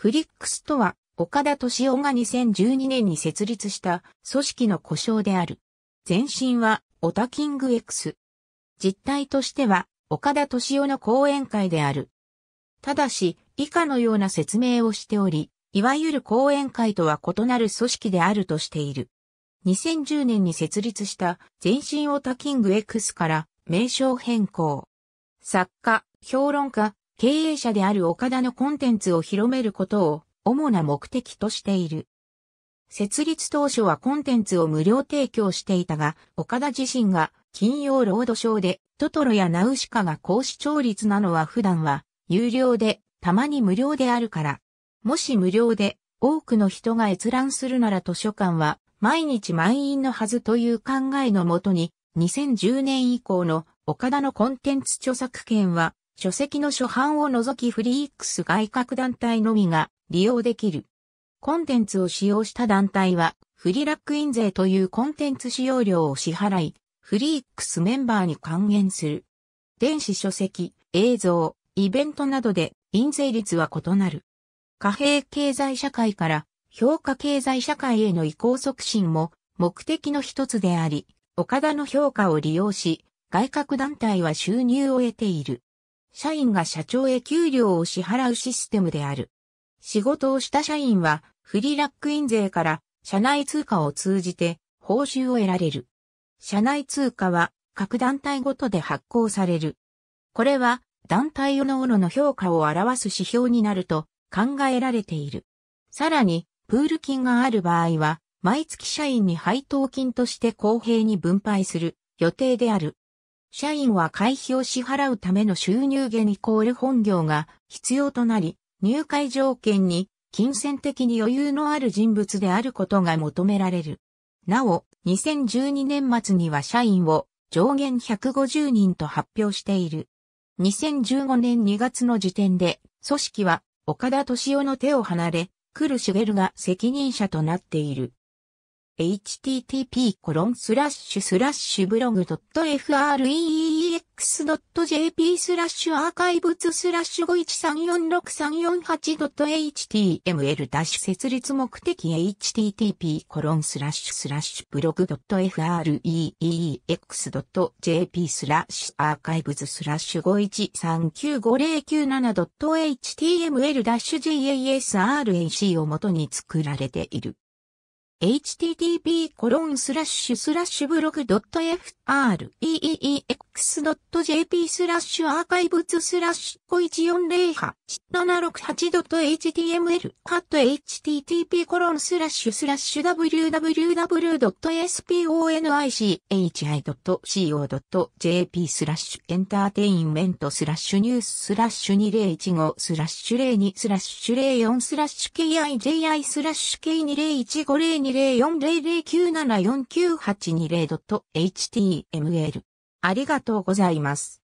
フリックスとは、岡田敏夫が2012年に設立した組織の故障である。前身は、オタキング X。実態としては、岡田敏夫の講演会である。ただし、以下のような説明をしており、いわゆる講演会とは異なる組織であるとしている。2010年に設立した前身オタキング X から名称変更。作家、評論家、経営者である岡田のコンテンツを広めることを主な目的としている。設立当初はコンテンツを無料提供していたが、岡田自身が金曜ロードショーでトトロやナウシカが高視聴率なのは普段は有料でたまに無料であるから。もし無料で多くの人が閲覧するなら図書館は毎日満員のはずという考えのもとに2010年以降の岡田のコンテンツ著作権は書籍の初版を除きフリー X 外郭団体のみが利用できる。コンテンツを使用した団体は、フリラック印税というコンテンツ使用料を支払い、フリー X メンバーに還元する。電子書籍、映像、イベントなどで印税率は異なる。貨幣経済社会から評価経済社会への移行促進も目的の一つであり、岡田の評価を利用し、外郭団体は収入を得ている。社員が社長へ給料を支払うシステムである。仕事をした社員は、フリーラックイン税から、社内通貨を通じて、報酬を得られる。社内通貨は、各団体ごとで発行される。これは、団体各々の評価を表す指標になると考えられている。さらに、プール金がある場合は、毎月社員に配当金として公平に分配する予定である。社員は会費を支払うための収入源イコール本業が必要となり、入会条件に金銭的に余裕のある人物であることが求められる。なお、2012年末には社員を上限150人と発表している。2015年2月の時点で、組織は岡田敏夫の手を離れ、来る茂が責任者となっている。http コロンスラッシュスラッシュブログ .freex.jp スラッシュアーカイブツスラッシュ5 1 3 4 6 3 4 8 h t m l ダッシュ設立目的 http コロンスラッシュスラッシュブログ .freex.jp スラッシュアーカイブツスラッシュ5139509 7 h t m l ダッシュ j a s r a c をもとに作られている。http://blog.freex fx.jp スラッシュアーカイブツスラッシュ 51408-768.html ハット http コロンスラッシュスラッシュ www.sponichi.co.jp スラッシュエンターテインメントスラッシュニューススラッシュ2015スラッシュ02スラッシュ04スラッシュ kiji スラッシュ k 2 0 1 5 0 2 0 4 0 0 9 7 4 9 8 2 0 h t m l ありがとうございます。